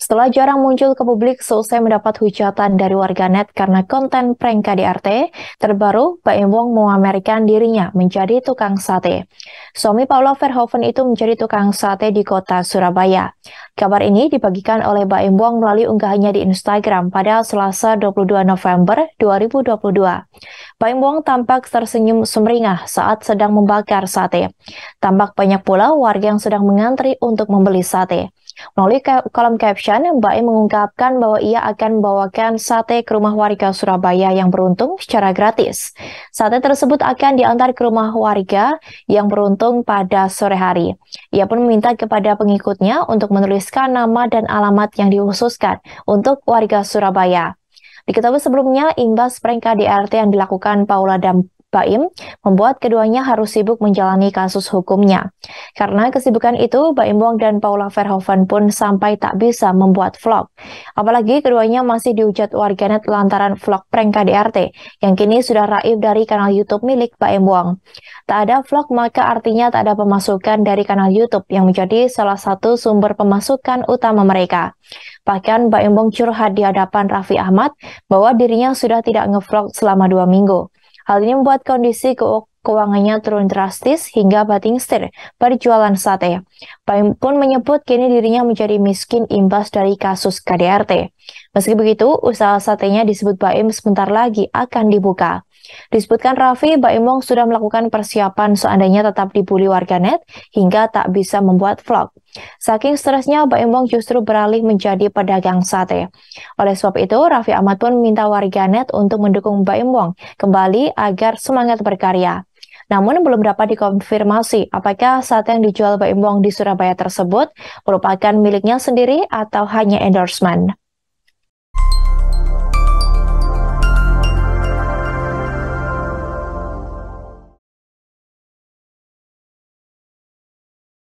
Setelah jarang muncul ke publik selesai mendapat hujatan dari warganet karena konten prank KDRT, terbaru Pak Wong mengamerikan dirinya menjadi tukang sate. Suami Paula Verhoeven itu menjadi tukang sate di kota Surabaya. Kabar ini dibagikan oleh Pak Wong melalui unggahannya di Instagram pada Selasa 22 November 2022. Pak Wong tampak tersenyum semeringah saat sedang membakar sate. Tampak banyak pula warga yang sedang mengantri untuk membeli sate. Melalui kolom caption, E mengungkapkan bahwa ia akan membawakan sate ke rumah warga Surabaya yang beruntung secara gratis. Sate tersebut akan diantar ke rumah warga yang beruntung pada sore hari. Ia pun meminta kepada pengikutnya untuk menuliskan nama dan alamat yang dihususkan untuk warga Surabaya. Diketahui sebelumnya, imbas prank KDRT yang dilakukan Paula dan Baim membuat keduanya harus sibuk menjalani kasus hukumnya. Karena kesibukan itu, Baim Wong dan Paula Verhoeven pun sampai tak bisa membuat vlog. Apalagi keduanya masih diujat warganet lantaran vlog prank KDRT yang kini sudah raib dari kanal YouTube milik Baim Wong. Tak ada vlog maka artinya tak ada pemasukan dari kanal YouTube yang menjadi salah satu sumber pemasukan utama mereka. Bahkan Baim Wong curhat di hadapan Raffi Ahmad bahwa dirinya sudah tidak ngevlog selama dua minggu. Hal ini membuat kondisi ke keuangannya turun drastis hingga banting setir jualan sate. Paim pun menyebut kini dirinya menjadi miskin imbas dari kasus KDRT. Meski begitu, usaha satenya disebut Baim sebentar lagi akan dibuka. Disebutkan Raffi, Mbak Imong sudah melakukan persiapan seandainya tetap dibully warganet hingga tak bisa membuat vlog. Saking stresnya, Mbak Imong justru beralih menjadi pedagang sate. Oleh sebab itu, Raffi Ahmad pun meminta warganet untuk mendukung Mbak Imong kembali agar semangat berkarya. Namun belum dapat dikonfirmasi apakah sate yang dijual Mbak Imong di Surabaya tersebut merupakan miliknya sendiri atau hanya endorsement.